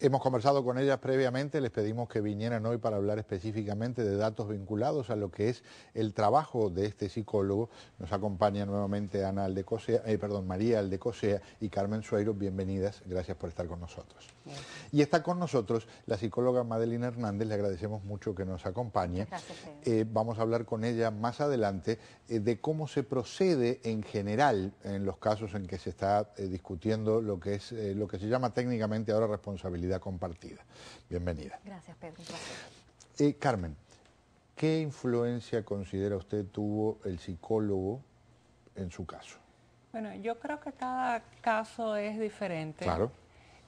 Hemos conversado con ellas previamente, les pedimos que vinieran hoy para hablar específicamente de datos vinculados a lo que es el trabajo de este psicólogo. Nos acompaña nuevamente Ana Aldecosea, eh, perdón, María Aldecosea y Carmen Suero. Bienvenidas, gracias por estar con nosotros. Y está con nosotros la psicóloga Madeline Hernández, le agradecemos mucho que nos acompañe. Eh, vamos a hablar con ella más adelante eh, de cómo se procede en general en los casos en que se está discutiendo lo que es lo que se llama técnicamente ahora responsabilidad compartida. Bienvenida. Gracias, Pedro. Eh, Carmen, ¿qué influencia considera usted tuvo el psicólogo en su caso? Bueno, yo creo que cada caso es diferente. Claro.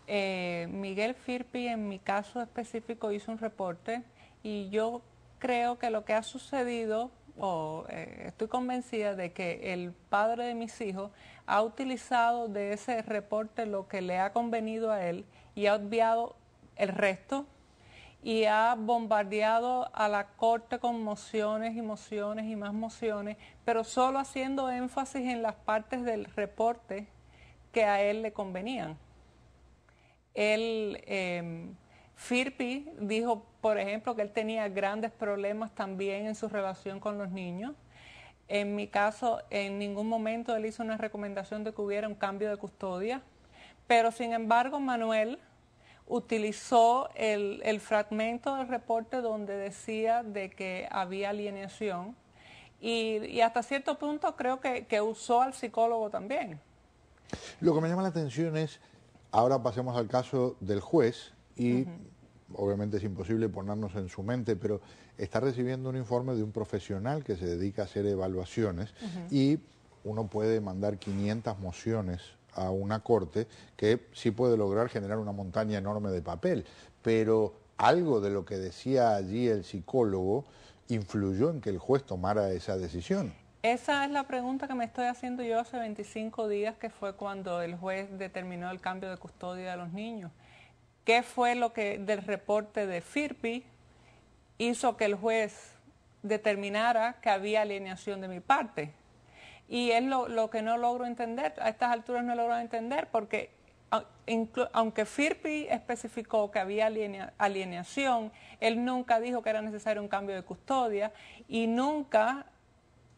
Eh, Miguel Firpi, en mi caso específico, hizo un reporte y yo creo que lo que ha sucedido eh, estoy convencida de que el padre de mis hijos ha utilizado de ese reporte lo que le ha convenido a él y ha obviado el resto y ha bombardeado a la corte con mociones y mociones y más mociones, pero solo haciendo énfasis en las partes del reporte que a él le convenían. Él em, Firpi dijo, por ejemplo, que él tenía grandes problemas también en su relación con los niños. En mi caso, en ningún momento él hizo una recomendación de que hubiera un cambio de custodia, pero sin embargo Manuel utilizó el, fragmento del reporte donde decía de que había alienación y, hasta cierto punto creo que, que usó al psicólogo también. Lo que me llama la atención es, ahora pasemos al caso del juez, y obviamente es imposible ponernos en su mente, pero está recibiendo un informe de un profesional que se dedica a hacer evaluaciones y uno puede mandar 500 mociones a una corte que sí puede lograr generar una montaña enorme de papel, pero algo de lo que decía allí el psicólogo influyó en que el juez tomara esa decisión. Esa es la pregunta que me estoy haciendo yo hace 25 días, que fue cuando el juez determinó el cambio de custodia de los niños qué fue lo que del reporte de FIRPI hizo que el juez determinara que había alienación de mi parte. Y es lo, que no logro entender, a estas alturas no logro entender, porque aunque FIRPI especificó que había alienación, él nunca dijo que era necesario un cambio de custodia y nunca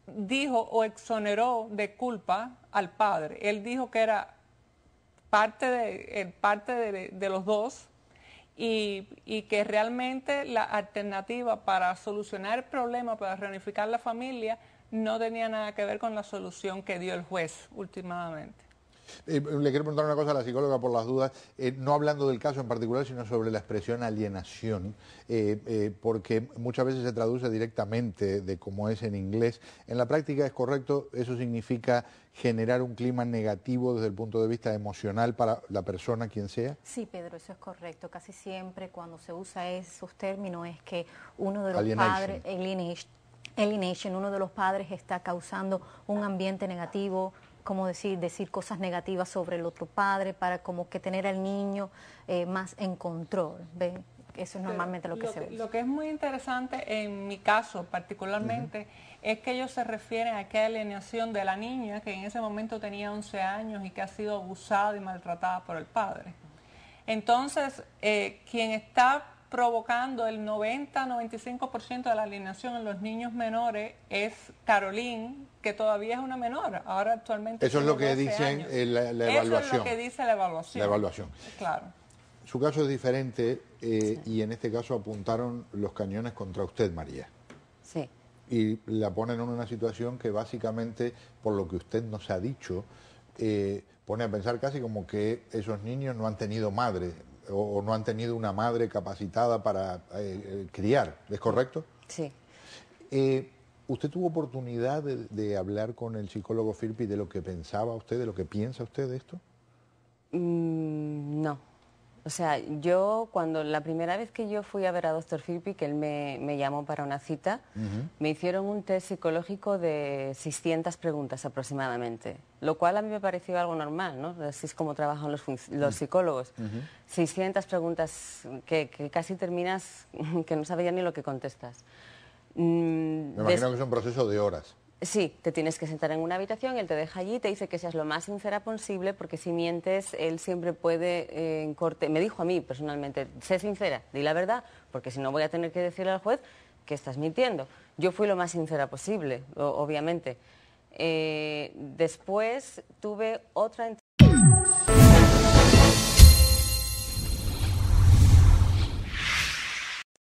dijo o exoneró de culpa al padre. Él dijo que era parte de, parte de, los dos y, y, que realmente la alternativa para solucionar el problema, para reunificar la familia, no tenía nada que ver con la solución que dio el juez últimamente. Eh, le quiero preguntar una cosa a la psicóloga por las dudas, eh, no hablando del caso en particular, sino sobre la expresión alienación, eh, porque muchas veces se traduce directamente de cómo es en inglés. En la práctica es correcto, eso significa generar un clima negativo desde el punto de vista emocional para la persona, quien sea. Sí, Pedro, eso es correcto. Casi siempre cuando se usa esos términos es que uno de los padres, alienation, uno de los padres está causando un ambiente negativo, como decir, decir cosas negativas sobre el otro padre para como que tener al niño eh, más en control. ¿ve? Eso es normalmente lo que se ve. Lo que es muy interesante en mi caso particularmente es que ellos se refieren a aquella alienación de la niña que en ese momento tenía 11 años y que ha sido abusada y maltratada por el padre. Entonces, eh, quien está provocando el 90-95% de la alineación en los niños menores es Carolín, que todavía es una menor. Ahora actualmente. Eso es lo que dicen eh, la, evaluación. Eso es lo que dice la evaluación. La evaluación. Claro. Su caso es diferente eh, y en este caso apuntaron los cañones contra usted, María. Sí. Y la ponen en una situación que básicamente, por lo que usted nos ha dicho, eh, pone a pensar casi como que esos niños no han tenido madre o, no han tenido una madre capacitada para eh, eh, criar, ¿es correcto? Sí. Eh, ¿Usted tuvo oportunidad de, hablar con el psicólogo Firpi de lo que pensaba usted, de lo que piensa usted de esto? Mm, no. O sea, yo cuando la primera vez que yo fui a ver a doctor Filippi, que él me, llamó para una cita, me hicieron un test psicológico de 600 preguntas aproximadamente, lo cual a mí me pareció algo normal, ¿no? Así es como trabajan los, psicólogos. 600 preguntas que, casi terminas que no sabía ni lo que contestas. Mm, me imagino que es un proceso de horas. Sí, te tienes que sentar en una habitación, él te deja allí, te dice que seas lo más sincera posible, porque si mientes, él siempre puede eh, en corte. Me dijo a mí personalmente, sé sincera, di la verdad, porque si no voy a tener que decirle al juez que estás mintiendo. Yo fui lo más sincera posible, obviamente. Eh, después tuve otra